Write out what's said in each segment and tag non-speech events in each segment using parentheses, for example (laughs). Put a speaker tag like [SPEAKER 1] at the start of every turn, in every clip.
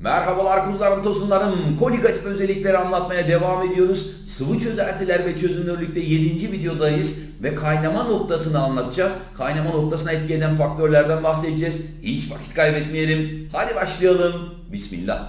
[SPEAKER 1] Merhabalar kuzularım tosunlarım. Koligatif özellikleri anlatmaya devam ediyoruz. Sıvı çözeltiler ve çözünürlükte 7. videodayız ve kaynama noktasını anlatacağız. Kaynama noktasına etki eden faktörlerden bahsedeceğiz. Hiç vakit kaybetmeyelim. Hadi başlayalım. Bismillah.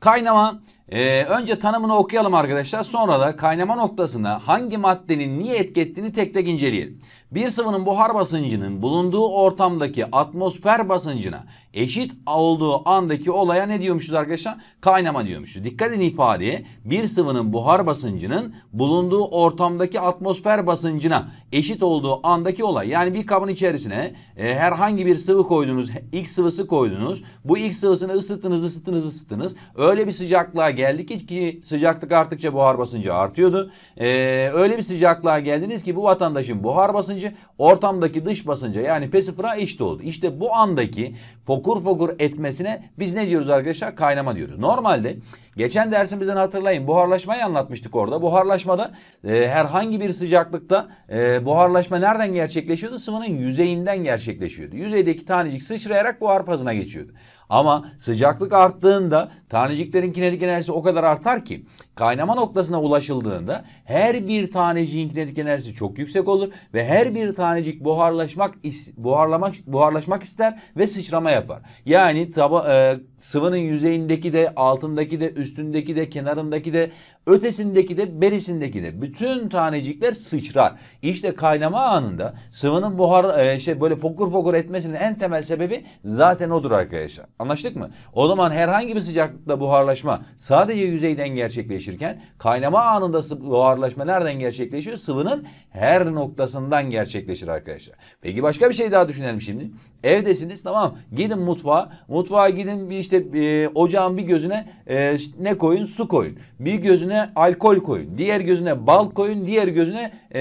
[SPEAKER 1] Kaynama ee, önce tanımını okuyalım arkadaşlar. Sonra da kaynama noktasına hangi maddenin niye etki ettiğini tek tek inceleyelim. Bir sıvının buhar basıncının bulunduğu ortamdaki atmosfer basıncına eşit olduğu andaki olaya ne diyormuşuz arkadaşlar? Kaynama diyormuşuz. Dikkat edin ifadeye bir sıvının buhar basıncının bulunduğu ortamdaki atmosfer basıncına eşit olduğu andaki olay. Yani bir kabın içerisine e, herhangi bir sıvı koydunuz, X sıvısı koydunuz. Bu X sıvısını ısıttınız, ısıttınız, ısıttınız. Öyle bir sıcaklığa geldik ki sıcaklık arttıkça buhar basıncı artıyordu. E, öyle bir sıcaklığa geldiniz ki bu vatandaşın buhar basıncı basıncı ortamdaki dış basınca yani P0'a eşit oldu. İşte bu andaki fokur fokur etmesine biz ne diyoruz arkadaşlar? Kaynama diyoruz. Normalde geçen dersimizden hatırlayın buharlaşmayı anlatmıştık orada. Buharlaşmada e, herhangi bir sıcaklıkta e, buharlaşma nereden gerçekleşiyordu? Sıvının yüzeyinden gerçekleşiyordu. Yüzeydeki tanecik sıçrayarak buhar fazına geçiyordu. Ama sıcaklık arttığında Taneciklerin kinetik enerjisi o kadar artar ki kaynama noktasına ulaşıldığında her bir taneciğin kinetik enerjisi çok yüksek olur ve her bir tanecik buharlaşmak buharlamak buharlaşmak ister ve sıçrama yapar. Yani taba, e, sıvının yüzeyindeki de altındaki de üstündeki de kenarındaki de ötesindeki de berisindeki de bütün tanecikler sıçrar. İşte kaynama anında sıvının buhar e, şey böyle fokur fokur etmesinin en temel sebebi zaten odur arkadaşlar. Anlaştık mı? O zaman herhangi bir sıcak sıcaklıkla buharlaşma sadece yüzeyden gerçekleşirken kaynama anında buharlaşma nereden gerçekleşiyor? Sıvının her noktasından gerçekleşir arkadaşlar. Peki başka bir şey daha düşünelim şimdi. Evdesiniz tamam gidin mutfağa. Mutfağa gidin bir işte e, ocağın bir gözüne e, ne koyun? Su koyun. Bir gözüne alkol koyun. Diğer gözüne bal koyun. Diğer gözüne e,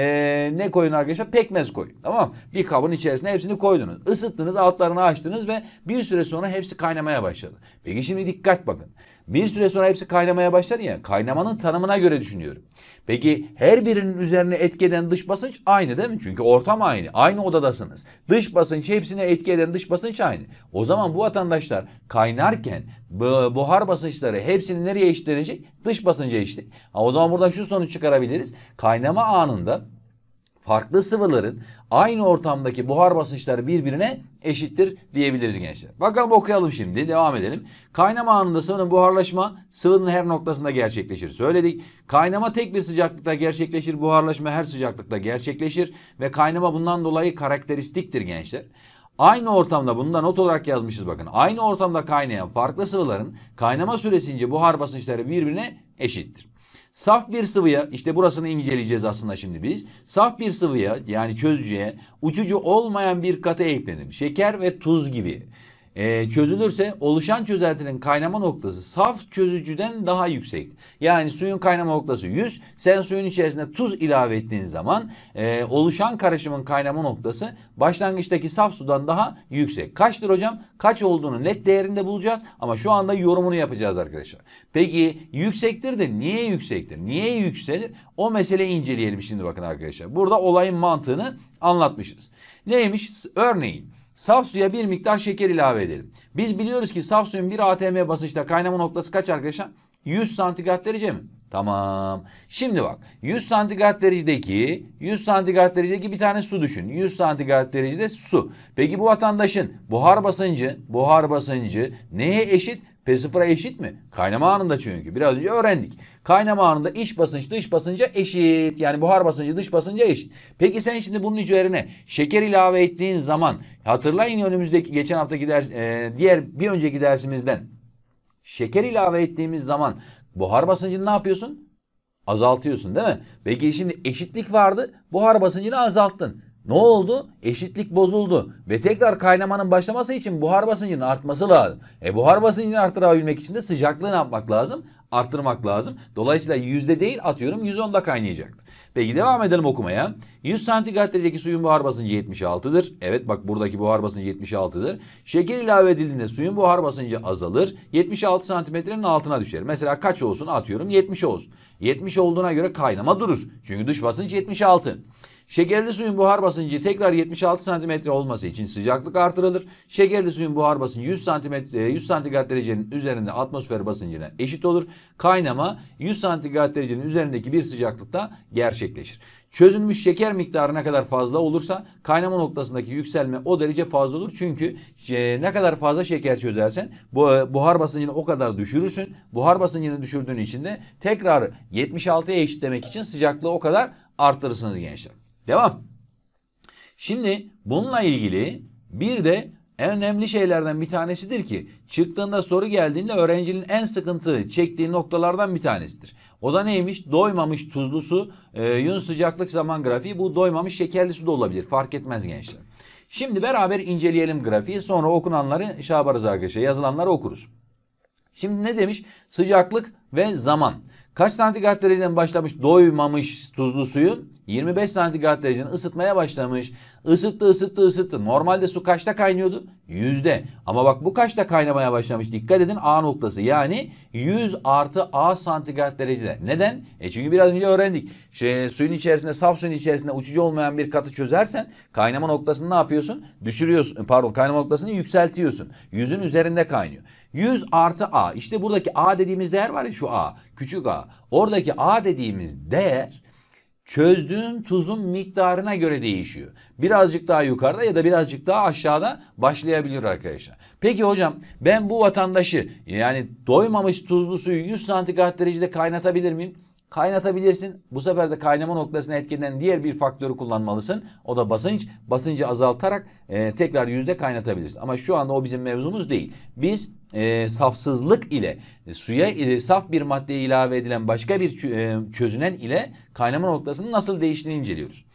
[SPEAKER 1] ne koyun arkadaşlar? Pekmez koyun. Tamam Bir kabın içerisine hepsini koydunuz. ısıttınız altlarını açtınız ve bir süre sonra hepsi kaynamaya başladı. Peki şimdi dikkat bakın. Bir süre sonra hepsi kaynamaya başlar ya. Kaynamanın tanımına göre düşünüyorum. Peki her birinin üzerine etki eden dış basınç aynı değil mi? Çünkü ortam aynı. Aynı odadasınız. Dış basınç hepsine etki eden dış basınç aynı. O zaman bu vatandaşlar kaynarken buhar basınçları hepsini nereye eşitlenecek? Dış basınca eşit. O zaman buradan şu sonuç çıkarabiliriz. Kaynama anında farklı sıvıların aynı ortamdaki buhar basınçları birbirine eşittir diyebiliriz gençler. Bakalım okuyalım şimdi devam edelim. Kaynama anında sıvının buharlaşma sıvının her noktasında gerçekleşir. Söyledik. Kaynama tek bir sıcaklıkta gerçekleşir. Buharlaşma her sıcaklıkta gerçekleşir. Ve kaynama bundan dolayı karakteristiktir gençler. Aynı ortamda bunu da not olarak yazmışız bakın. Aynı ortamda kaynayan farklı sıvıların kaynama süresince buhar basınçları birbirine eşittir. Saf bir sıvıya işte burasını inceleyeceğiz aslında şimdi biz. Saf bir sıvıya yani çözücüye uçucu olmayan bir katı eklenir. Şeker ve tuz gibi e, çözülürse oluşan çözeltinin kaynama noktası saf çözücüden daha yüksek. Yani suyun kaynama noktası 100. Sen suyun içerisine tuz ilave ettiğin zaman e, oluşan karışımın kaynama noktası başlangıçtaki saf sudan daha yüksek. Kaçtır hocam? Kaç olduğunu net değerinde bulacağız ama şu anda yorumunu yapacağız arkadaşlar. Peki yüksektir de niye yüksektir? Niye yükselir? O meseleyi inceleyelim şimdi bakın arkadaşlar. Burada olayın mantığını anlatmışız. Neymiş? Örneğin Saf suya bir miktar şeker ilave edelim. Biz biliyoruz ki saf suyun bir atm basınçta kaynama noktası kaç arkadaşlar? 100 santigrat derece mi? Tamam. Şimdi bak 100 santigrat derecedeki 100 santigrat derecedeki bir tane su düşün. 100 santigrat derecede su. Peki bu vatandaşın buhar basıncı buhar basıncı neye eşit? P0'a eşit mi? Kaynama anında çünkü. Biraz önce öğrendik. Kaynama anında iç basınç dış basınca eşit. Yani buhar basıncı dış basınca eşit. Peki sen şimdi bunun üzerine şeker ilave ettiğin zaman hatırlayın önümüzdeki geçen haftaki ders e, diğer bir önceki dersimizden şeker ilave ettiğimiz zaman buhar basıncını ne yapıyorsun? Azaltıyorsun değil mi? Peki şimdi eşitlik vardı. Buhar basıncını azalttın. Ne oldu? Eşitlik bozuldu ve tekrar kaynamanın başlaması için buhar basıncının artması lazım. E buhar basıncını arttırabilmek için de sıcaklığı ne yapmak lazım? Arttırmak lazım. Dolayısıyla yüzde değil atıyorum 110'da kaynayacaktır. Peki devam edelim okumaya. 100 santigrat derecedeki suyun buhar basıncı 76'dır. Evet bak buradaki buhar basıncı 76'dır. Şeker ilave edildiğinde suyun buhar basıncı azalır. 76 santimetrenin altına düşer. Mesela kaç olsun atıyorum 70 olsun. 70 olduğuna göre kaynama durur. Çünkü dış basınç 76. Şekerli suyun buhar basıncı tekrar 76 santimetre olması için sıcaklık artırılır. Şekerli suyun buhar basıncı 100 santimetre 100 e, santigrat derecenin üzerinde atmosfer basıncına eşit olur. Kaynama 100 santigrat derecenin üzerindeki bir sıcaklıkta gerçekleşir. Çözülmüş şeker miktarı ne kadar fazla olursa kaynama noktasındaki yükselme o derece fazla olur. Çünkü e, ne kadar fazla şeker çözersen e, buhar basıncını o kadar düşürürsün. Buhar basıncını düşürdüğün için de tekrar 76'ya eşitlemek için sıcaklığı o kadar arttırırsınız gençler. Devam. Şimdi bununla ilgili bir de en önemli şeylerden bir tanesidir ki çıktığında soru geldiğinde öğrencinin en sıkıntı çektiği noktalardan bir tanesidir. O da neymiş? Doymamış tuzlu su, e, yün sıcaklık zaman grafiği bu doymamış şekerli su da olabilir fark etmez gençler. Şimdi beraber inceleyelim grafiği sonra okunanları şabarız arkadaşlar yazılanları okuruz. Şimdi ne demiş? Sıcaklık ve zaman. Kaç santigrat dereceden başlamış doymamış tuzlu suyu? 25 santigrat dereceden ısıtmaya başlamış. Isıttı ısıttı ısıttı. Normalde su kaçta kaynıyordu? Yüzde. Ama bak bu kaçta kaynamaya başlamış? Dikkat edin A noktası. Yani 100 artı A santigrat derecede. Neden? E çünkü biraz önce öğrendik şey, suyun içerisinde saf suyun içerisinde uçucu olmayan bir katı çözersen kaynama noktasını ne yapıyorsun? Düşürüyorsun. E, pardon kaynama noktasını yükseltiyorsun. Yüzün üzerinde kaynıyor. 100 artı A. işte buradaki A dediğimiz değer var ya şu A. Küçük A. Oradaki A dediğimiz değer çözdüğün tuzun miktarına göre değişiyor. Birazcık daha yukarıda ya da birazcık daha aşağıda başlayabilir arkadaşlar. Peki hocam ben bu vatandaşı yani doymamış tuzlu suyu 100 santigrat derecede kaynatabilir miyim? Kaynatabilirsin. Bu sefer de kaynama noktasına etkilenen diğer bir faktörü kullanmalısın. O da basınç. Basıncı azaltarak e, tekrar yüzde kaynatabilirsin. Ama şu anda o bizim mevzumuz değil. Biz e, safsızlık ile e, suya e, saf bir madde ilave edilen başka bir e, çözünen ile kaynama noktasının nasıl değiştiğini inceliyoruz.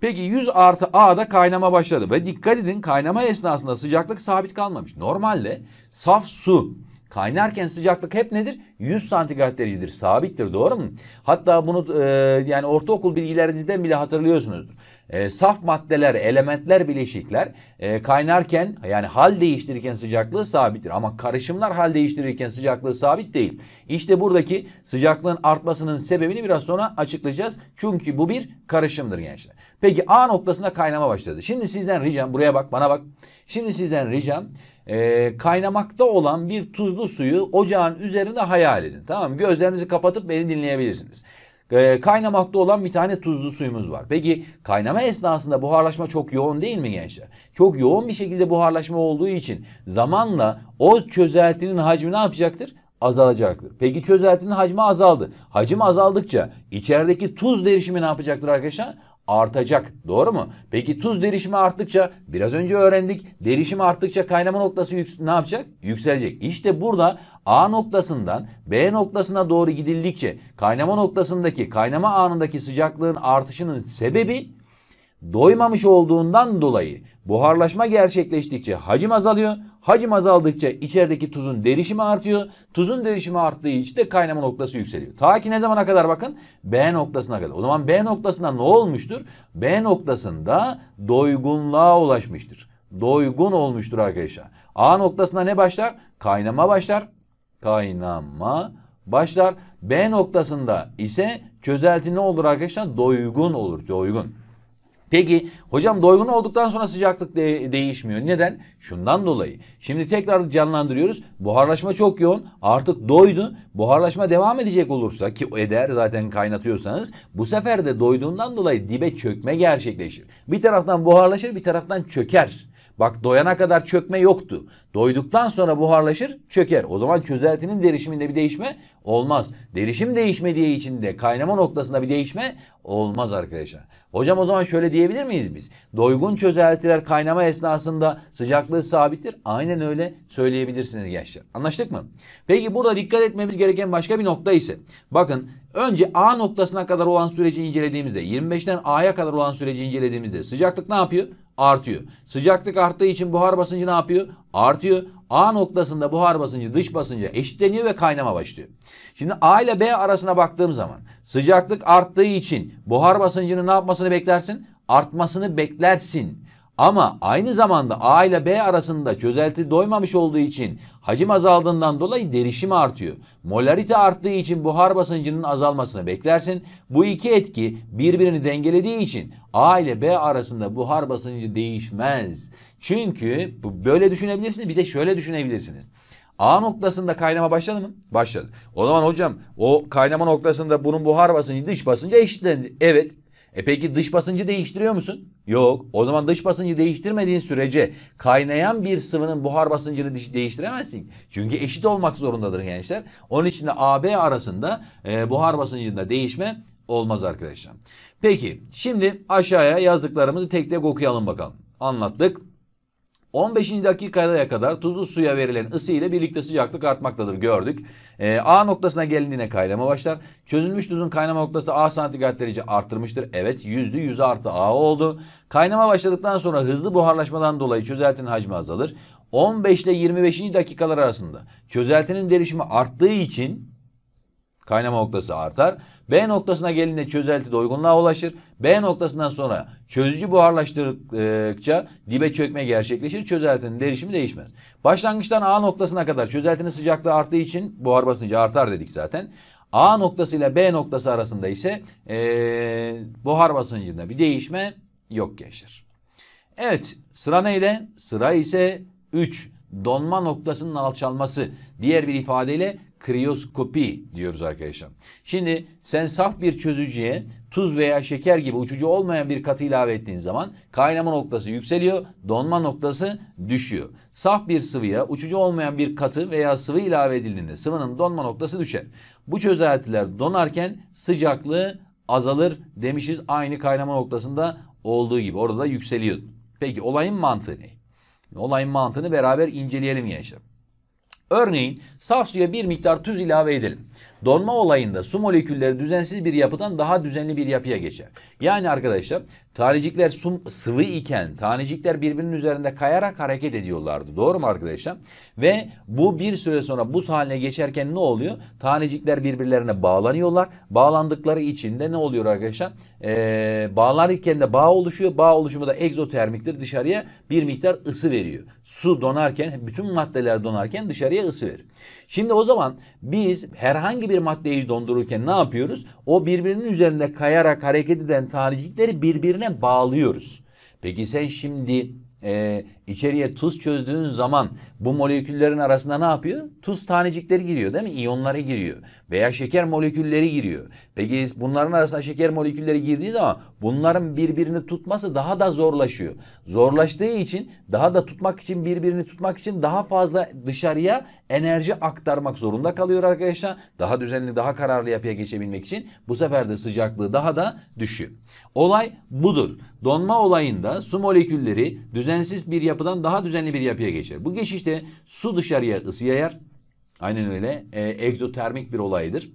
[SPEAKER 1] Peki 100 artı A'da kaynama başladı ve dikkat edin kaynama esnasında sıcaklık sabit kalmamış. Normalde saf su Kaynarken sıcaklık hep nedir? 100 santigrat derecedir. Sabittir doğru mu? Hatta bunu e, yani ortaokul bilgilerinizden bile hatırlıyorsunuzdur e, saf maddeler, elementler, bileşikler e, kaynarken yani hal değiştirirken sıcaklığı sabittir. Ama karışımlar hal değiştirirken sıcaklığı sabit değil. İşte buradaki sıcaklığın artmasının sebebini biraz sonra açıklayacağız. Çünkü bu bir karışımdır gençler. Peki A noktasında kaynama başladı. Şimdi sizden ricam buraya bak bana bak. Şimdi sizden ricam e, kaynamakta olan bir tuzlu suyu ocağın üzerinde hayal edin. Tamam mı? Gözlerinizi kapatıp beni dinleyebilirsiniz. Ee, kaynamakta olan bir tane tuzlu suyumuz var. Peki kaynama esnasında buharlaşma çok yoğun değil mi gençler? Çok yoğun bir şekilde buharlaşma olduğu için zamanla o çözeltinin hacmi ne yapacaktır? azalacaktır. Peki çözeltinin hacmi azaldı. Hacim azaldıkça içerideki tuz derişimi ne yapacaktır arkadaşlar? artacak. Doğru mu? Peki tuz derişimi arttıkça biraz önce öğrendik. Derişimi arttıkça kaynama noktası ne yapacak? Yükselecek. İşte burada A noktasından B noktasına doğru gidildikçe kaynama noktasındaki kaynama anındaki sıcaklığın artışının sebebi doymamış olduğundan dolayı buharlaşma gerçekleştikçe hacim azalıyor. Hacim azaldıkça içerideki tuzun derişimi artıyor. Tuzun derişimi arttığı için de kaynama noktası yükseliyor. Ta ki ne zamana kadar bakın? B noktasına kadar. O zaman B noktasında ne olmuştur? B noktasında doygunluğa ulaşmıştır. Doygun olmuştur arkadaşlar. A noktasında ne başlar? Kaynama başlar. Kaynama başlar. B noktasında ise çözelti ne olur arkadaşlar? Doygun olur. Doygun. Peki hocam doygun olduktan sonra sıcaklık de değişmiyor. Neden? Şundan dolayı. Şimdi tekrar canlandırıyoruz. Buharlaşma çok yoğun. Artık doydu. Buharlaşma devam edecek olursa ki eder zaten kaynatıyorsanız bu sefer de doyduğundan dolayı dibe çökme gerçekleşir. Bir taraftan buharlaşır bir taraftan çöker. Bak doyana kadar çökme yoktu. Doyduktan sonra buharlaşır, çöker. O zaman çözeltinin derişiminde bir değişme olmaz. Derişim değişmediği için de kaynama noktasında bir değişme olmaz arkadaşlar. Hocam o zaman şöyle diyebilir miyiz biz? Doygun çözeltiler kaynama esnasında sıcaklığı sabittir. Aynen öyle söyleyebilirsiniz gençler. Anlaştık mı? Peki burada dikkat etmemiz gereken başka bir nokta ise bakın önce A noktasına kadar olan süreci incelediğimizde 25'ten A'ya kadar olan süreci incelediğimizde sıcaklık ne yapıyor? artıyor. Sıcaklık arttığı için buhar basıncı ne yapıyor? Artıyor. A noktasında buhar basıncı dış basınca eşitleniyor ve kaynama başlıyor. Şimdi A ile B arasına baktığım zaman sıcaklık arttığı için buhar basıncının ne yapmasını beklersin? Artmasını beklersin. Ama aynı zamanda A ile B arasında çözelti doymamış olduğu için hacim azaldığından dolayı derişim artıyor. Molarite arttığı için buhar basıncının azalmasını beklersin. Bu iki etki birbirini dengelediği için A ile B arasında buhar basıncı değişmez. Çünkü böyle düşünebilirsiniz bir de şöyle düşünebilirsiniz. A noktasında kaynama başladı mı? Başladı. O zaman hocam o kaynama noktasında bunun buhar basıncı dış basıncı eşitlendi. Evet e peki dış basıncı değiştiriyor musun? Yok. O zaman dış basıncı değiştirmediğin sürece kaynayan bir sıvının buhar basıncını değiştiremezsin. Çünkü eşit olmak zorundadır gençler. Onun için de AB arasında e, buhar basıncında değişme olmaz arkadaşlar. Peki şimdi aşağıya yazdıklarımızı tek tek okuyalım bakalım. Anlattık. 15. dakikaya kadar tuzlu suya verilen ısı ile birlikte sıcaklık artmaktadır gördük. E, A noktasına gelindiğine kaynama başlar. Çözülmüş tuzun kaynama noktası A santigrat derece arttırmıştır. Evet yüzde %100 artı A oldu. Kaynama başladıktan sonra hızlı buharlaşmadan dolayı çözeltinin hacmi azalır. 15 ile 25. dakikalar arasında çözeltinin derişimi arttığı için Kaynama noktası artar. B noktasına gelince çözelti doygunluğa ulaşır. B noktasından sonra çözücü buharlaştırdıkça dibe çökme gerçekleşir. Çözeltinin derişimi değişmez. Başlangıçtan A noktasına kadar çözeltinin sıcaklığı arttığı için buhar basıncı artar dedik zaten. A noktası ile B noktası arasında ise ee, buhar basıncında bir değişme yok gençler. Evet sıra neyde? Sıra ise 3. Donma noktasının alçalması. Diğer bir ifadeyle kriyoskopi diyoruz arkadaşlar. Şimdi sen saf bir çözücüye tuz veya şeker gibi uçucu olmayan bir katı ilave ettiğin zaman kaynama noktası yükseliyor, donma noktası düşüyor. Saf bir sıvıya uçucu olmayan bir katı veya sıvı ilave edildiğinde sıvının donma noktası düşer. Bu çözeltiler donarken sıcaklığı azalır demişiz aynı kaynama noktasında olduğu gibi. Orada da yükseliyor. Peki olayın mantığı ne? Olayın mantığını beraber inceleyelim gençler. Örneğin saf suya bir miktar tuz ilave edelim. Donma olayında su molekülleri düzensiz bir yapıdan daha düzenli bir yapıya geçer. Yani arkadaşlar tanecikler su, sıvı iken tanecikler birbirinin üzerinde kayarak hareket ediyorlardı. Doğru mu arkadaşlar? Ve bu bir süre sonra buz haline geçerken ne oluyor? Tanecikler birbirlerine bağlanıyorlar. Bağlandıkları için de ne oluyor arkadaşlar? Ee, bağlanırken de bağ oluşuyor. Bağ oluşumu da egzotermiktir. Dışarıya bir miktar ısı veriyor. Su donarken bütün maddeler donarken dışarıya ısı verir. Şimdi o zaman biz herhangi herhangi bir maddeyi dondururken ne yapıyoruz? O birbirinin üzerinde kayarak hareket eden tanecikleri birbirine bağlıyoruz. Peki sen şimdi e, İçeriye tuz çözdüğün zaman bu moleküllerin arasında ne yapıyor? Tuz tanecikleri giriyor değil mi? İyonlara giriyor. Veya şeker molekülleri giriyor. Peki bunların arasına şeker molekülleri girdiği zaman bunların birbirini tutması daha da zorlaşıyor. Zorlaştığı için daha da tutmak için birbirini tutmak için daha fazla dışarıya enerji aktarmak zorunda kalıyor arkadaşlar. Daha düzenli daha kararlı yapıya geçebilmek için bu sefer de sıcaklığı daha da düşüyor. Olay budur. Donma olayında su molekülleri düzensiz bir yapı yapıdan daha düzenli bir yapıya geçer. Bu geçişte su dışarıya ısı yayar. Aynen öyle. E, egzotermik bir olaydır.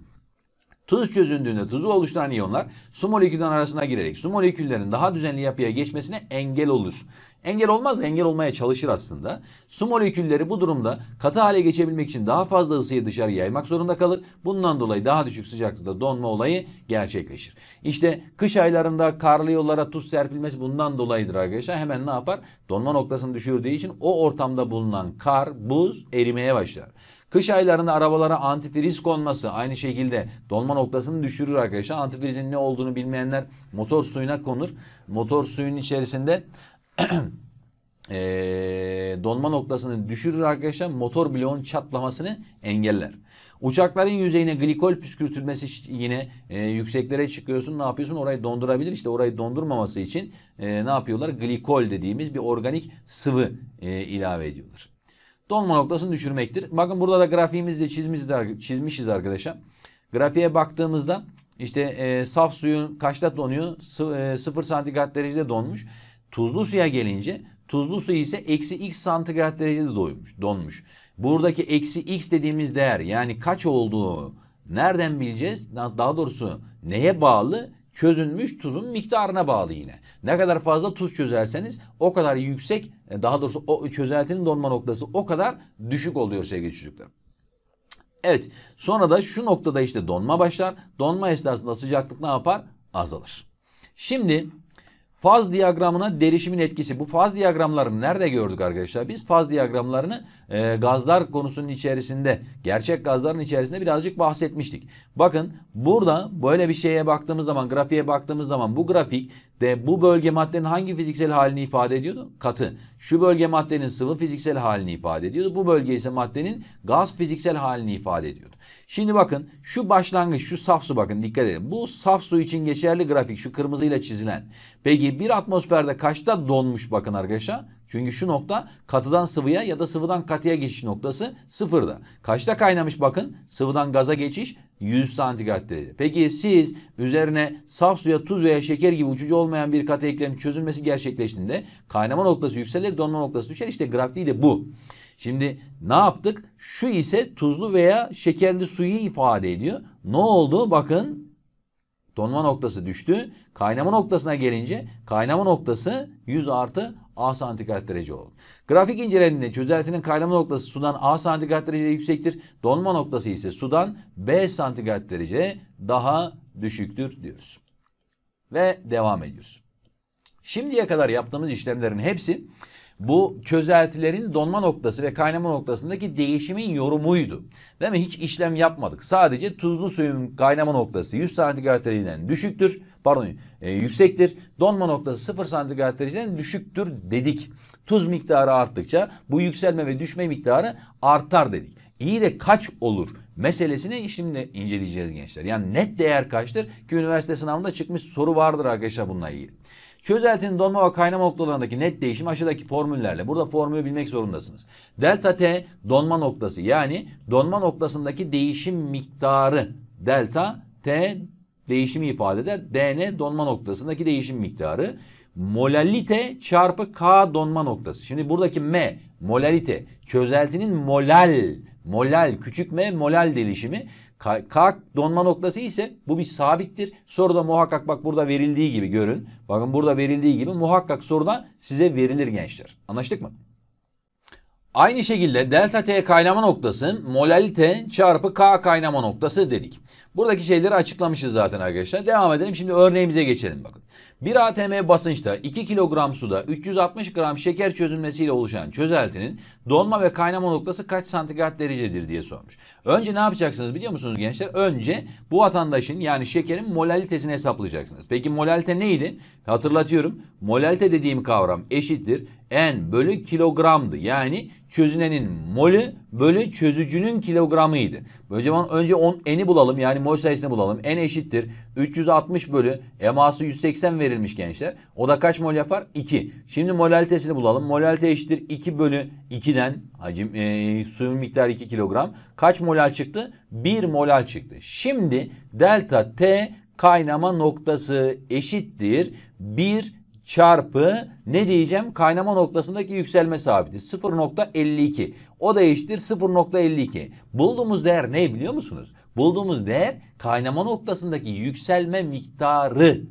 [SPEAKER 1] Tuz çözündüğünde tuzu oluşturan iyonlar su molekülleri arasına girerek su moleküllerin daha düzenli yapıya geçmesine engel olur. Engel olmaz engel olmaya çalışır aslında. Su molekülleri bu durumda katı hale geçebilmek için daha fazla ısıyı dışarı yaymak zorunda kalır. Bundan dolayı daha düşük sıcaklıkta donma olayı gerçekleşir. İşte kış aylarında karlı yollara tuz serpilmesi bundan dolayıdır arkadaşlar. Hemen ne yapar? Donma noktasını düşürdüğü için o ortamda bulunan kar, buz erimeye başlar. Kış aylarında arabalara antifriz konması aynı şekilde dolma noktasını düşürür arkadaşlar. Antifrizin ne olduğunu bilmeyenler motor suyuna konur. Motor suyun içerisinde (clears throat) e, dolma noktasını düşürür arkadaşlar. Motor bloğun çatlamasını engeller. Uçakların yüzeyine glikol püskürtülmesi yine e, yükseklere çıkıyorsun ne yapıyorsun orayı dondurabilir. İşte orayı dondurmaması için e, ne yapıyorlar? Glikol dediğimiz bir organik sıvı e, ilave ediyorlar dolma noktasını düşürmektir. Bakın burada da grafiğimizle çizmişiz, çizmişiz arkadaşlar. Grafiğe baktığımızda işte e, saf suyun kaçta donuyor? Sı, e, 0 santigrat derecede donmuş. Tuzlu suya gelince tuzlu su ise eksi x santigrat derecede doymuş, donmuş. Buradaki eksi x dediğimiz değer yani kaç olduğu nereden bileceğiz? Daha doğrusu neye bağlı? çözünmüş tuzun miktarına bağlı yine. Ne kadar fazla tuz çözerseniz o kadar yüksek e, daha doğrusu o çözeltinin donma noktası o kadar düşük oluyor sevgili çocuklar. Evet sonra da şu noktada işte donma başlar. Donma esnasında sıcaklık ne yapar? Azalır. Şimdi Faz diyagramına derişimin etkisi. Bu faz diyagramlarını nerede gördük arkadaşlar? Biz faz diyagramlarını e, gazlar konusunun içerisinde, gerçek gazların içerisinde birazcık bahsetmiştik. Bakın burada böyle bir şeye baktığımız zaman, grafiğe baktığımız zaman bu grafik de bu bölge maddenin hangi fiziksel halini ifade ediyordu? Katı. Şu bölge maddenin sıvı fiziksel halini ifade ediyordu. Bu bölge ise maddenin gaz fiziksel halini ifade ediyordu. Şimdi bakın şu başlangıç şu saf su bakın dikkat edin. Bu saf su için geçerli grafik şu kırmızıyla çizilen. Peki bir atmosferde kaçta donmuş bakın arkadaşlar? Çünkü şu nokta katıdan sıvıya ya da sıvıdan katıya geçiş noktası sıfırda. Kaçta kaynamış bakın sıvıdan gaza geçiş 100 santigrat derece. Peki siz üzerine saf suya tuz veya şeker gibi uçucu olmayan bir katı eklemin çözülmesi gerçekleştiğinde kaynama noktası yükselir donma noktası düşer. İşte grafiği de bu. Şimdi ne yaptık? Şu ise tuzlu veya şekerli suyu ifade ediyor. Ne oldu? Bakın donma noktası düştü. Kaynama noktasına gelince kaynama noktası 100 artı A santigrat derece olur. Grafik incelendiğinde çözeltinin kaynama noktası sudan A santigrat derecede yüksektir. Donma noktası ise sudan B santigrat derece daha düşüktür diyoruz. Ve devam ediyoruz. Şimdiye kadar yaptığımız işlemlerin hepsi bu çözeltilerin donma noktası ve kaynama noktasındaki değişimin yorumuydu. Değil mi? Hiç işlem yapmadık. Sadece tuzlu suyun kaynama noktası 100 santigrat dereceden düşüktür. Pardon e, yüksektir. Donma noktası 0 santigrat dereceden düşüktür dedik. Tuz miktarı arttıkça bu yükselme ve düşme miktarı artar dedik. İyi de kaç olur meselesini şimdi inceleyeceğiz gençler. Yani net değer kaçtır ki üniversite sınavında çıkmış soru vardır arkadaşlar bununla ilgili. Çözeltinin donma ve kaynama noktalarındaki net değişim aşağıdaki formüllerle. Burada formülü bilmek zorundasınız. Delta T donma noktası yani donma noktasındaki değişim miktarı delta T değişimi ifade eder. DN donma noktasındaki değişim miktarı molalite çarpı K donma noktası. Şimdi buradaki M molalite çözeltinin molal molal küçük M molal delişimi K donma noktası ise bu bir sabittir. Soruda muhakkak bak burada verildiği gibi görün. Bakın burada verildiği gibi muhakkak soruda size verilir gençler. Anlaştık mı? Aynı şekilde delta T kaynama noktası molalite çarpı K kaynama noktası dedik. Buradaki şeyleri açıklamışız zaten arkadaşlar. Devam edelim. Şimdi örneğimize geçelim bakın. 1 atm basınçta 2 kilogram suda 360 gram şeker çözülmesiyle oluşan çözeltinin donma ve kaynama noktası kaç santigrat derecedir diye sormuş. Önce ne yapacaksınız biliyor musunuz gençler? Önce bu vatandaşın yani şekerin molalitesini hesaplayacaksınız. Peki molalite neydi? Hatırlatıyorum. Molalite dediğim kavram eşittir n bölü kilogramdı. Yani çözünenin molü bölü çözücünün kilogramıydı. Böylece zaman önce on, n'i bulalım yani mol sayısını bulalım. N eşittir 360 bölü eması 180 verilmiş gençler. O da kaç mol yapar? 2. Şimdi molalitesini bulalım. Molalite eşittir 2 bölü 2'den hacim e, suyun miktarı 2 kilogram. Kaç molal çıktı? 1 molal çıktı. Şimdi delta T kaynama noktası eşittir 1 çarpı ne diyeceğim? Kaynama noktasındaki yükselme sabiti 0.52. O da eşittir 0.52. Bulduğumuz değer ne biliyor musunuz? Bulduğumuz değer kaynama noktasındaki yükselme miktarı.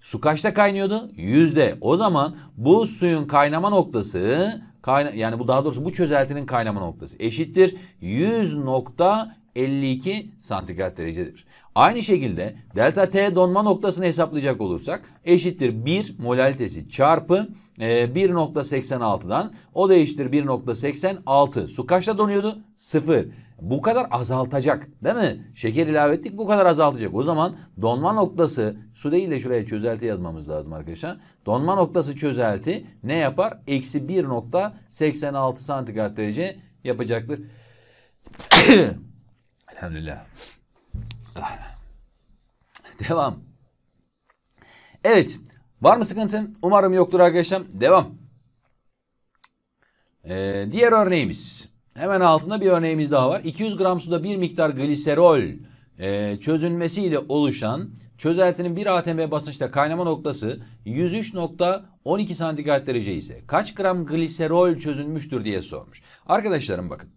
[SPEAKER 1] Su kaçta kaynıyordu? Yüzde. O zaman bu suyun kaynama noktası kayna yani bu daha doğrusu bu çözeltinin kaynama noktası eşittir 100.52 santigrat derecedir. Aynı şekilde delta T donma noktasını hesaplayacak olursak eşittir 1 molalitesi çarpı e, 1.86'dan o da eşittir 1.86. Su kaçta donuyordu? 0. Bu kadar azaltacak değil mi? Şeker ilave ettik bu kadar azaltacak. O zaman donma noktası su değil de şuraya çözelti yazmamız lazım arkadaşlar. Donma noktası çözelti ne yapar? Eksi 1.86 santigrat derece yapacaktır. (coughs) Elhamdülillah. (laughs) Devam. Evet. Var mı sıkıntın? Umarım yoktur arkadaşlar. Devam. Ee, diğer örneğimiz. Hemen altında bir örneğimiz daha var. 200 gram suda bir miktar gliserol e, çözünmesiyle oluşan çözeltinin 1 atm basınçta kaynama noktası 103.12 santigrat derece ise kaç gram gliserol çözünmüştür diye sormuş. Arkadaşlarım bakın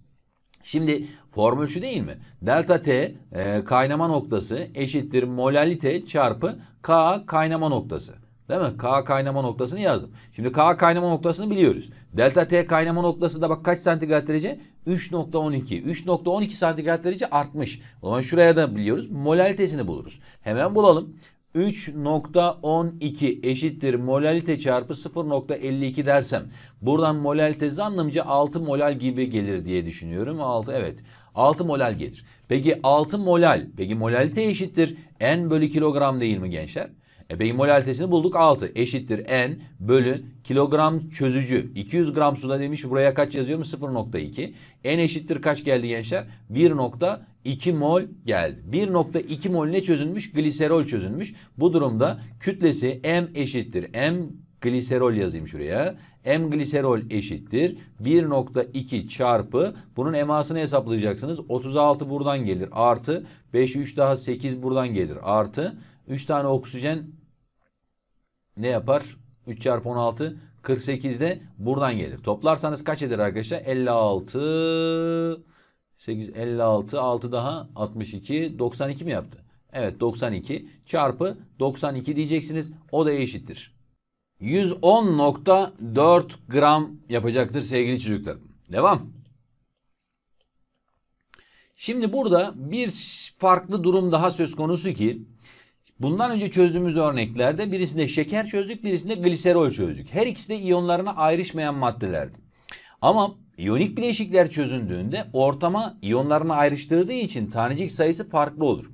[SPEAKER 1] Şimdi formül şu değil mi? Delta T e, kaynama noktası eşittir molalite çarpı K kaynama noktası. Değil mi? K kaynama noktasını yazdım. Şimdi K kaynama noktasını biliyoruz. Delta T kaynama noktası da bak kaç santigrat derece? 3.12. 3.12 santigrat derece artmış. O zaman şuraya da biliyoruz. Molalitesini buluruz. Hemen bulalım. 3.12 eşittir molalite çarpı 0.52 dersem buradan molalite zannımca 6 molal gibi gelir diye düşünüyorum. 6 evet 6 molal gelir. Peki 6 molal peki molalite eşittir n bölü kilogram değil mi gençler? E beyin mol altesini bulduk 6 eşittir n bölü kilogram çözücü. 200 gram suda demiş buraya kaç yazıyor mu 0.2. N eşittir kaç geldi gençler? 1.2 mol geldi. 1.2 mol ne çözülmüş? Gliserol çözülmüş. Bu durumda kütlesi m eşittir m gliserol yazayım şuraya. M gliserol eşittir 1.2 çarpı bunun emasını hesaplayacaksınız. 36 buradan gelir artı 5 3 daha 8 buradan gelir artı 3 tane oksijen ne yapar? 3 çarpı 16 48 de buradan gelir. Toplarsanız kaç eder arkadaşlar? 56 8 56 6 daha 62 92 mi yaptı? Evet 92 çarpı 92 diyeceksiniz. O da eşittir. 110.4 gram yapacaktır sevgili çocuklar. Devam. Şimdi burada bir farklı durum daha söz konusu ki Bundan önce çözdüğümüz örneklerde birisinde şeker çözdük, birisinde gliserol çözdük. Her ikisi de iyonlarına ayrışmayan maddelerdi. Ama iyonik bileşikler çözündüğünde ortama iyonlarını ayrıştırdığı için tanecik sayısı farklı olur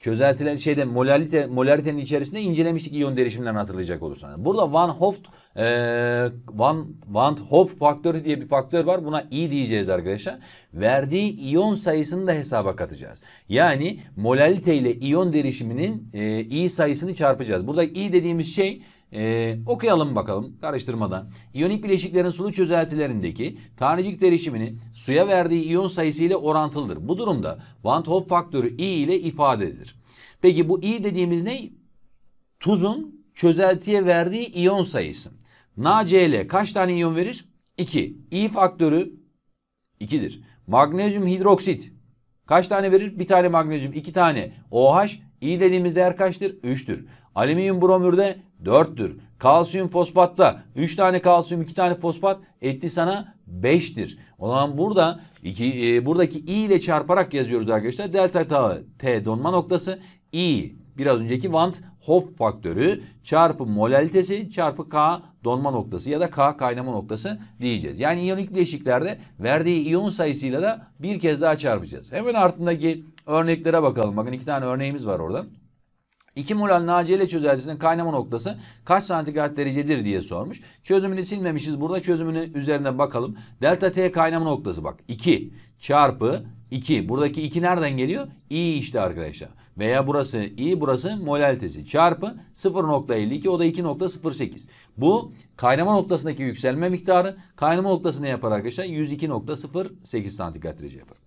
[SPEAKER 1] çözeltilen şeyde molalite, molaritenin içerisinde incelemiştik iyon derişimlerini hatırlayacak olursanız. Burada Van Hoft e, Van, Van Hof faktörü diye bir faktör var. Buna i diyeceğiz arkadaşlar. Verdiği iyon sayısını da hesaba katacağız. Yani molalite ile iyon derişiminin e, i sayısını çarpacağız. Burada i dediğimiz şey ee, okuyalım bakalım karıştırmadan. İyonik bileşiklerin sulu çözeltilerindeki tanecik derişimini suya verdiği iyon sayısı ile orantılıdır. Bu durumda vant Hoff faktörü I ile ifade edilir. Peki bu I dediğimiz ne? Tuzun çözeltiye verdiği iyon sayısı. NaCl kaç tane iyon verir? 2. I faktörü 2'dir. Magnezyum hidroksit kaç tane verir? Bir tane magnezyum, iki tane. OH, I dediğimiz değer kaçtır? 3'tür. Alüminyum bromürde 4'tür. Kalsiyum fosfatta 3 tane kalsiyum 2 tane fosfat etti sana 5'tir. O zaman burada iki, e, buradaki i ile çarparak yazıyoruz arkadaşlar. Delta t, t donma noktası i biraz önceki Van't Hof faktörü çarpı molalitesi çarpı K donma noktası ya da K kaynama noktası diyeceğiz. Yani iyonik bileşiklerde verdiği iyon sayısıyla da bir kez daha çarpacağız. Hemen ardındaki örneklere bakalım. Bakın iki tane örneğimiz var orada. 2 molal nacile çözeltisinin kaynama noktası kaç santigrat derecedir diye sormuş. Çözümünü silmemişiz. Burada çözümünü üzerine bakalım. Delta T kaynama noktası bak. 2 çarpı 2. Buradaki 2 nereden geliyor? İ işte arkadaşlar. Veya burası i burası moleltesi. Çarpı 0.52 o da 2.08. Bu kaynama noktasındaki yükselme miktarı. Kaynama noktası ne yapar arkadaşlar? 102.08 santigrat derece yapar.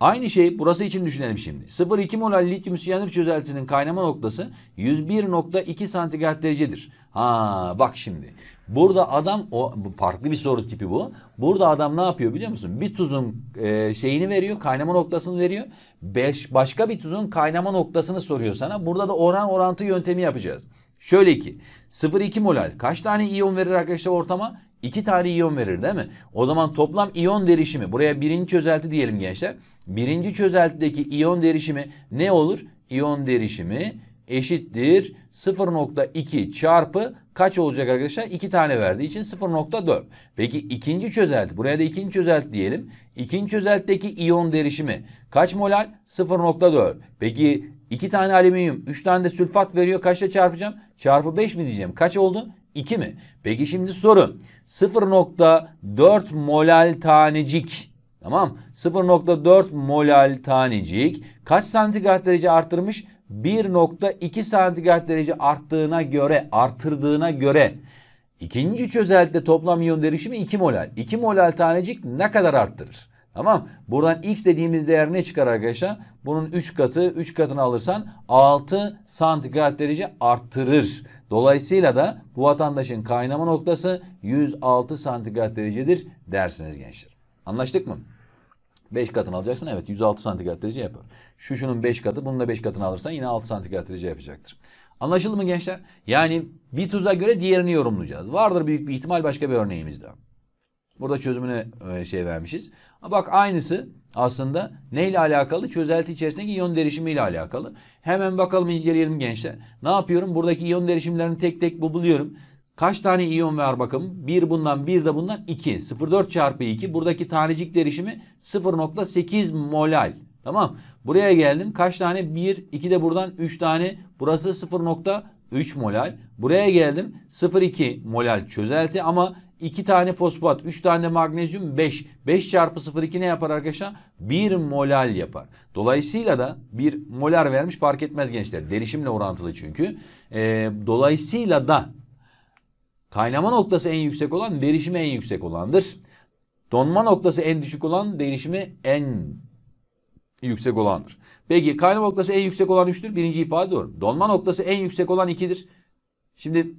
[SPEAKER 1] Aynı şey burası için düşünelim şimdi. 0,2 mol lityum siyanür çözeltisinin kaynama noktası 101.2 santigrat derecedir. Ha bak şimdi. Burada adam o farklı bir soru tipi bu. Burada adam ne yapıyor biliyor musun? Bir tuzun e, şeyini veriyor, kaynama noktasını veriyor. Beş, başka bir tuzun kaynama noktasını soruyor sana. Burada da oran orantı yöntemi yapacağız. Şöyle ki 0,2 molal kaç tane iyon verir arkadaşlar ortama? İki tane iyon verir değil mi? O zaman toplam iyon derişimi buraya birinci çözelti diyelim gençler. Birinci çözeltideki iyon derişimi ne olur? İyon derişimi eşittir 0.2 çarpı kaç olacak arkadaşlar? 2 tane verdiği için 0.4. Peki ikinci çözelti buraya da ikinci çözelti diyelim. İkinci çözeltideki iyon derişimi kaç molal? 0.4. Peki 2 tane alüminyum 3 tane de sülfat veriyor. Kaçla çarpacağım? çarpı 5 mi diyeceğim? Kaç oldu? 2 mi? Peki şimdi soru. 0.4 molal tanecik. Tamam. 0.4 molal tanecik kaç santigrat derece arttırmış? 1.2 santigrat derece arttığına göre, arttırdığına göre ikinci çözeltide toplam iyon derişimi 2 molal. 2 molal tanecik ne kadar arttırır? Tamam. Buradan x dediğimiz değer ne çıkar arkadaşlar? Bunun 3 katı. 3 katını alırsan 6 santigrat derece arttırır. Dolayısıyla da bu vatandaşın kaynama noktası 106 santigrat derecedir dersiniz gençler. Anlaştık mı? 5 katını alacaksın. Evet 106 santigrat derece yapar. Şu şunun 5 katı. Bunun da 5 katını alırsan yine 6 santigrat derece yapacaktır. Anlaşıldı mı gençler? Yani bir tuza göre diğerini yorumlayacağız. Vardır büyük bir ihtimal başka bir örneğimizde. Burada çözümünü e, şey vermişiz. Bak aynısı aslında neyle alakalı? Çözelti içerisindeki iyon derişimiyle alakalı. Hemen bakalım inceleyelim gençler. Ne yapıyorum? Buradaki iyon derişimlerini tek tek buluyorum. Kaç tane iyon var bakalım? Bir bundan bir de bundan iki. 0,4 çarpı 2. Buradaki tanecik derişimi 0,8 molal. Tamam. Buraya geldim. Kaç tane? 1, 2 de buradan 3 tane. Burası 0,3 molal. Buraya geldim. 0,2 molal çözelti ama 2 tane fosfat, 3 tane magnezyum 5. 5 çarpı 0,2 ne yapar arkadaşlar? 1 molal yapar. Dolayısıyla da bir molar vermiş fark etmez gençler. Derişimle orantılı çünkü. E, dolayısıyla da kaynama noktası en yüksek olan derişimi en yüksek olandır. Donma noktası en düşük olan derişimi en yüksek olandır. Peki kaynama noktası en yüksek olan 3'tür. Birinci ifade doğru. Donma noktası en yüksek olan 2'dir. Şimdi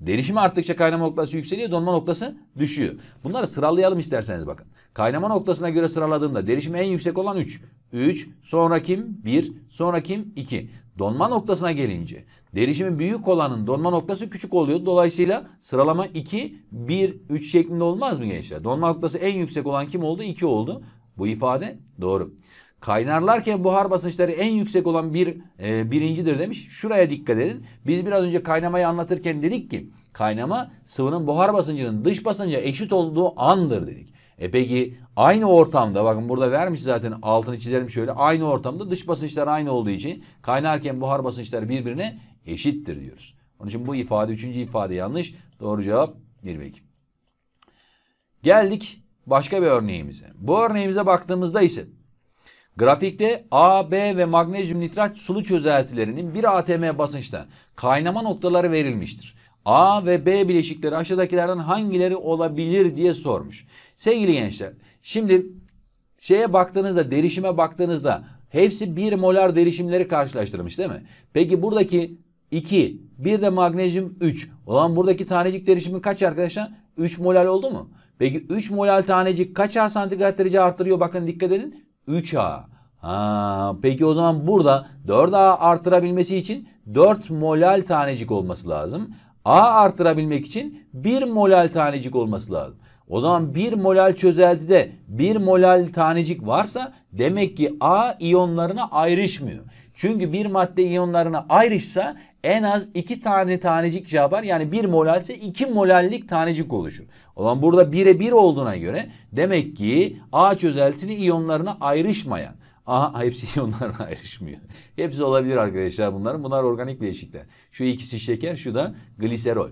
[SPEAKER 1] Derişim arttıkça kaynama noktası yükseliyor, donma noktası düşüyor. Bunları sıralayalım isterseniz bakın. Kaynama noktasına göre sıraladığımda derişim en yüksek olan 3. 3, sonra kim? 1, sonra kim? 2. Donma noktasına gelince derişimin büyük olanın donma noktası küçük oluyor. Dolayısıyla sıralama 2, 1, 3 şeklinde olmaz mı gençler? Donma noktası en yüksek olan kim oldu? 2 oldu. Bu ifade doğru. Kaynarlarken buhar basınçları en yüksek olan bir e, birincidir demiş. Şuraya dikkat edin. Biz biraz önce kaynamayı anlatırken dedik ki kaynama sıvının buhar basıncının dış basınca eşit olduğu andır dedik. E peki aynı ortamda bakın burada vermiş zaten altını çizelim şöyle. Aynı ortamda dış basınçlar aynı olduğu için kaynarken buhar basınçları birbirine eşittir diyoruz. Onun için bu ifade üçüncü ifade yanlış. Doğru cevap 22. Geldik başka bir örneğimize. Bu örneğimize baktığımızda ise Grafikte A, B ve magnezyum nitrat sulu çözeltilerinin bir atm basınçta kaynama noktaları verilmiştir. A ve B bileşikleri aşağıdakilerden hangileri olabilir diye sormuş. Sevgili gençler şimdi şeye baktığınızda derişime baktığınızda hepsi 1 molar derişimleri karşılaştırmış değil mi? Peki buradaki 2 bir de magnezyum 3. Olan buradaki tanecik derişimi kaç arkadaşlar? 3 molal oldu mu? Peki 3 molal tanecik kaç santigrat derece artırıyor bakın dikkat edin. 3A. Ha, peki o zaman burada 4A arttırabilmesi için 4 molal tanecik olması lazım. A arttırabilmek için 1 molal tanecik olması lazım. O zaman 1 molal çözeltide 1 molal tanecik varsa demek ki A iyonlarına ayrışmıyor. Çünkü bir madde iyonlarına ayrışsa en az iki tane tanecik cevap var. Yani bir molal ise 2 molallik tanecik oluşur. Olan burada 1'e bir olduğuna göre demek ki A çözeltisini iyonlarına ayrışmayan. Aha (laughs) hepsi iyonlarına ayrışmıyor. hepsi olabilir arkadaşlar bunların. Bunlar organik bileşikler. Şu ikisi şeker şu da gliserol.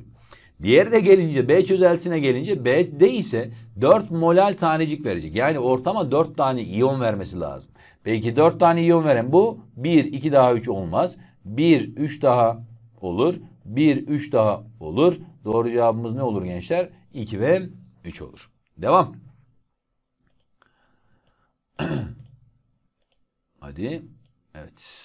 [SPEAKER 1] Diğerine gelince B çözeltisine gelince B'de ise 4 molal tanecik verecek. Yani ortama 4 tane iyon vermesi lazım. Peki 4 tane iyon veren bu 1, 2 daha 3 olmaz. 1, 3 daha olur. 1, 3 daha olur. Doğru cevabımız ne olur gençler? 2 ve 3 olur. Devam. (clears throat) Hadi. Evet.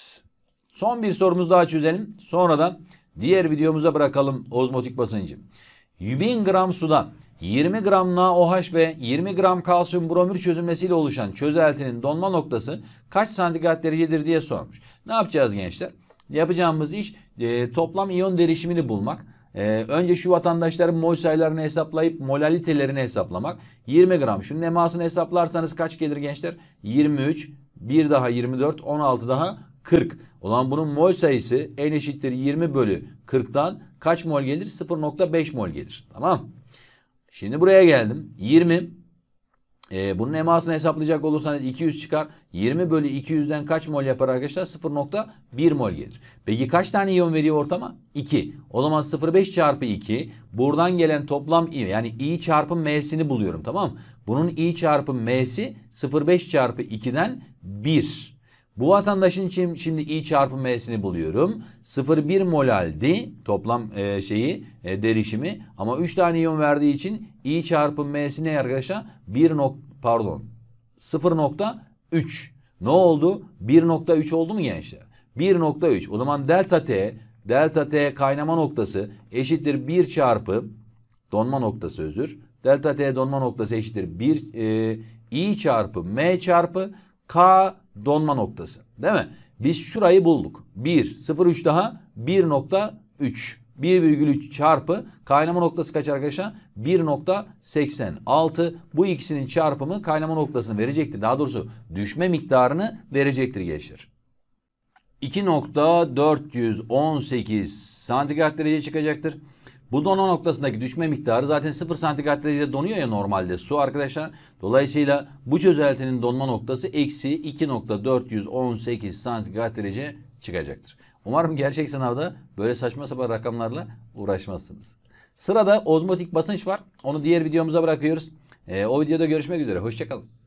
[SPEAKER 1] Son bir sorumuz daha çözelim. Sonradan diğer videomuza bırakalım ozmotik basıncı. 1000 gram suda 20 gram NaOH ve 20 gram kalsiyum bromür çözülmesiyle oluşan çözeltinin donma noktası kaç santigrat derecedir diye sormuş. Ne yapacağız gençler? yapacağımız iş e, toplam iyon derişimini bulmak. Ee, önce şu vatandaşların mol sayılarını hesaplayıp molalitelerini hesaplamak. 20 gram. Şunun emasını hesaplarsanız kaç gelir gençler? 23, 1 daha 24, 16 daha 40. Olan bunun mol sayısı en eşittir 20 bölü 40'tan kaç mol gelir? 0.5 mol gelir. Tamam. Şimdi buraya geldim. 20 e, bunun emasını hesaplayacak olursanız 200 çıkar. 20 bölü 200'den kaç mol yapar arkadaşlar? 0.1 mol gelir. Peki kaç tane iyon veriyor ortama? 2. O zaman 0.5 çarpı 2. Buradan gelen toplam i yani i çarpım m'sini buluyorum tamam mı? Bunun i çarpım m'si 0.5 çarpı 2'den 1. Bu vatandaşın için şimdi i çarpı m'sini buluyorum. 0,1 molaldi toplam e, şeyi e, derişimi ama 3 tane iyon verdiği için i çarpı m'si ne arkadaşlar? 1 nok pardon 0.3. Ne oldu? 1.3 oldu mu gençler? 1.3. O zaman delta t delta t kaynama noktası eşittir 1 çarpı donma noktası özür. Delta t donma noktası eşittir 1 e, i çarpı m çarpı K donma noktası. Değil mi? Biz şurayı bulduk. 1, 0,3 daha 1.3. 1,3 çarpı kaynama noktası kaç arkadaşlar? 1.86. Bu ikisinin çarpımı kaynama noktasını verecektir. Daha doğrusu düşme miktarını verecektir gençler. 2.418 santigrat derece çıkacaktır. Bu donma noktasındaki düşme miktarı zaten 0 santigrat derecede donuyor ya normalde su arkadaşlar. Dolayısıyla bu çözeltinin donma noktası eksi 2.418 santigrat derece çıkacaktır. Umarım gerçek sınavda böyle saçma sapan rakamlarla uğraşmazsınız. Sırada ozmotik basınç var. Onu diğer videomuza bırakıyoruz. Ee, o videoda görüşmek üzere. Hoşçakalın.